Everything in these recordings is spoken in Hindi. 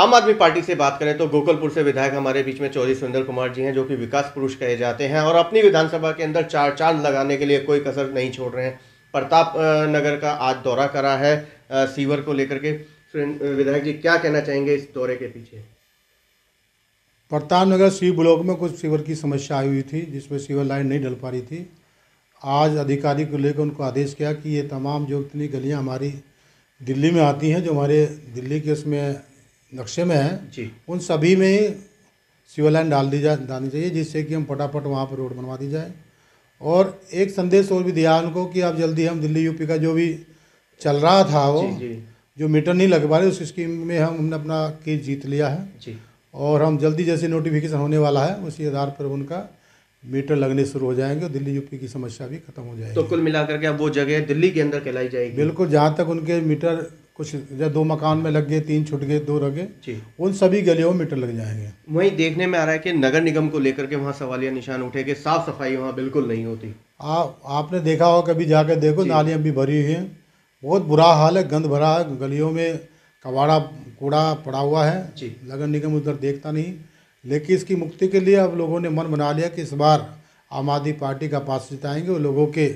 आम आदमी पार्टी से बात करें तो गोकुलपुर से विधायक हमारे बीच में चौधरी सुंदर कुमार जी हैं जो कि विकास पुरुष कहे जाते हैं और अपनी विधानसभा के अंदर चार चांद लगाने के लिए कोई कसर नहीं छोड़ रहे हैं प्रताप नगर का आज दौरा करा है सीवर को लेकर के विधायक जी क्या कहना चाहेंगे इस दौरे के पीछे प्रताप नगर सी ब्लॉक में कुछ सीवर की समस्या आई हुई थी जिसमें सीवर लाइन नहीं डल पा रही थी आज अधिकारी को लेकर उनको आदेश किया कि ये तमाम जो इतनी गलियाँ हमारी दिल्ली में आती हैं जो हमारे दिल्ली के उसमें नक्शे में है जी उन सभी में सिविल लाइन डाल दी जा डालनी चाहिए जिससे कि हम फटाफट वहाँ पर रोड बनवा दी जाए और एक संदेश और भी दिया उनको कि आप जल्दी हम दिल्ली यूपी का जो भी चल रहा था वो जी, जी। जो मीटर नहीं लग पा रहे उस स्कीम में हम हमने अपना केस जीत लिया है जी। और हम जल्दी जैसे नोटिफिकेशन होने वाला है उसी आधार पर उनका मीटर लगने शुरू हो जाएंगे और दिल्ली यूपी की समस्या भी खत्म हो जाएगी तो कुल मिलाकर के अब वो जगह दिल्ली के अंदर कहलाई जाएगी बिल्कुल जहाँ तक उनके मीटर कुछ या दो मकान में लग गए तीन छुट गए दो रह गए उन सभी गलियों में मीटर लग जाएंगे वहीं देखने में आ रहा है कि नगर निगम को लेकर के वहाँ सवालिया निशान उठे कि साफ सफाई वहाँ बिल्कुल नहीं होती आ, आपने देखा हो कभी जाकर देखो नालियाँ भी भरी हुई हैं बहुत बुरा हाल है गंद भरा है गलियों में कबाड़ा कूड़ा पड़ा हुआ है नगर निगम उधर देखता नहीं लेकिन इसकी मुक्ति के लिए अब लोगों ने मन बना लिया कि इस बार आम आदमी पार्टी का पास जिताएंगे और लोगों के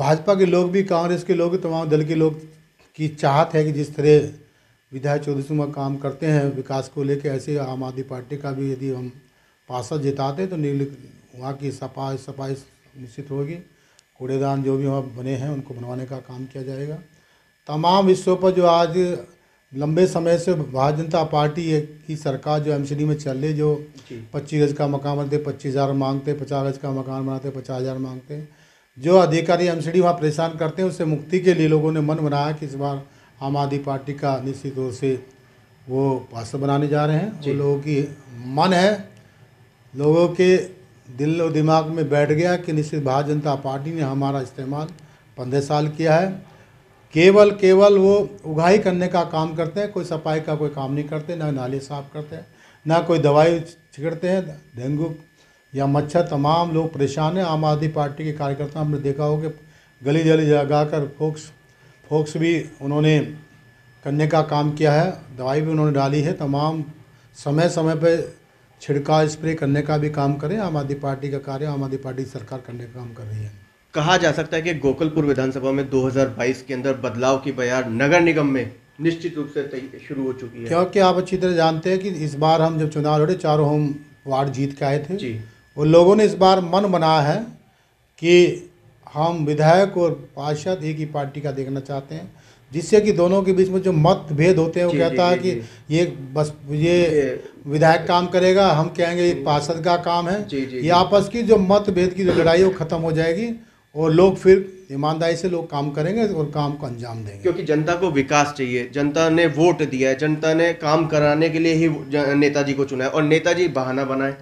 भाजपा के लोग भी कांग्रेस के लोग तमाम दल के लोग की चाहत है कि जिस तरह विधायक चौधरी सिंह काम करते हैं विकास को लेकर ऐसे आम आदमी पार्टी का भी यदि हम पार्षद जिताते तो निर् वहाँ की सफाई सफाई निश्चित होगी कूड़ेदान जो भी वहाँ बने हैं उनको बनवाने का काम किया जाएगा तमाम विषयों पर जो आज लंबे समय से भारतीय जनता पार्टी की सरकार जो एम में चल रही जो पच्चीस गज का मकान बनते पच्चीस हज़ार मांगते पचास गज का मकान बनाते पचास हज़ार मांगते जो अधिकारी एमसीडी वहाँ परेशान करते हैं उससे मुक्ति के लिए लोगों ने मन बनाया कि इस बार आम आदमी पार्टी का निश्चित तौर से वो पास्ता बनाने जा रहे हैं जो लोगों की मन है लोगों के दिल और दिमाग में बैठ गया कि निश्चित भारतीय जनता पार्टी ने हमारा इस्तेमाल पंद्रह साल किया है केवल केवल वो उगाही करने का काम करते हैं कोई सफाई का कोई काम नहीं करते ना नाले साफ करते हैं ना कोई दवाई छिड़ते हैं डेंगू या मच्छर तमाम लोग परेशान हैं आम आदमी पार्टी के कार्यकर्ता हमने देखा हो कि गली गली जगा कर फोक्स फोक्स भी उन्होंने करने का काम किया है दवाई भी उन्होंने डाली है तमाम समय समय पर छिड़काव स्प्रे करने का भी काम करें आम आदमी पार्टी का कार्य आम आदमी पार्टी सरकार करने का काम कर रही है कहा जा सकता है कि गोकुलपुर विधानसभा में 2022 के अंदर बदलाव की बयार नगर निगम में निश्चित रूप से शुरू हो चुकी है क्योंकि आप अच्छी तरह जानते हैं कि इस बार हम जब चुनाव लड़े चारों हम वार्ड जीत के आए थे जी वो लोगों ने इस बार मन बनाया है कि हम विधायक और पार्षद एक ही पार्टी का देखना चाहते हैं जिससे कि दोनों के बीच में जो मतभेद होते हैं वो कहता है कि ये बस ये विधायक काम करेगा हम कहेंगे ये पार्षद का काम है ये आपस की जो मतभेद की जो लड़ाई वो खत्म हो जाएगी और लोग फिर ईमानदारी से लोग काम करेंगे और काम को अंजाम देंगे क्योंकि जनता को विकास चाहिए जनता ने वोट दिया है जनता ने काम कराने के लिए ही नेताजी को चुना है और नेताजी बहाना बनाए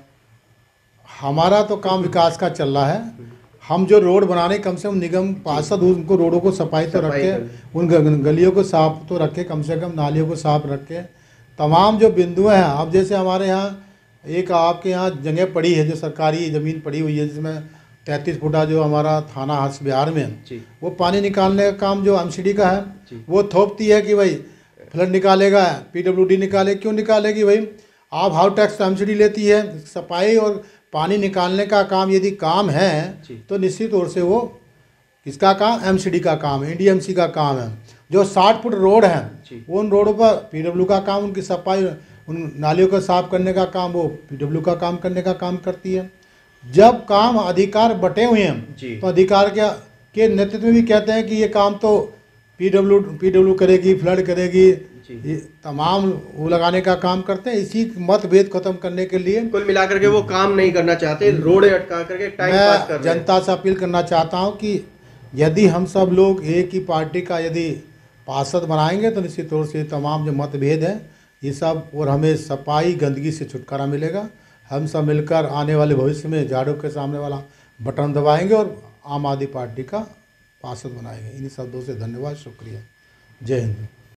हमारा तो काम विकास का चल रहा है हम जो रोड बनाने कम से कम निगम पार्षद उनको रोडों को सफाई तो रखे उन गलियों को साफ तो रखे कम से कम नालियों को साफ रखे तमाम जो बिंदु हैं अब जैसे हमारे यहाँ एक आपके यहाँ जगह पड़ी है जो सरकारी ज़मीन पड़ी हुई है जिसमें तैंतीस फुटा जो हमारा थाना हाथ बिहार में वो पानी निकालने का काम जो एम का है वो थोपती है कि भाई फ्लड निकालेगा पी निकाले क्यों निकालेगी भाई आप हाउ टैक्स तो एम लेती है सफाई और पानी निकालने का काम यदि काम है तो निश्चित तौर से वो किसका काम डी का काम है एन का काम है जो साठ फुट रोड है उन रोडों पर पीडब्ल्यू का काम उनकी सफाई उन नालियों को साफ करने का काम वो डब्ल्यू का काम करने का काम करती है जब काम अधिकार बटे हुए हैं तो अधिकार के के नेतृत्व में भी कहते हैं कि ये काम तो पीडब्ल्यू डब्ल्यू करेगी फ्लड करेगी ये तमाम वो लगाने का काम करते हैं इसी मतभेद खत्म करने के लिए कुल मिलाकर के वो काम नहीं करना चाहते रोड़े अटका करके टाइम पास कर जनता से अपील करना चाहता हूँ कि यदि हम सब लोग एक ही पार्टी का यदि पार्षद बनाएंगे तो निश्चित तौर से तमाम जो मतभेद हैं ये सब और हमें सफाई गंदगी से छुटकारा मिलेगा हम सब मिलकर आने वाले भविष्य में झाड़ू के सामने वाला बटन दबाएंगे और आम आदमी पार्टी का पार्षद बनाएंगे इन्हीं शब्दों से धन्यवाद शुक्रिया जय हिंद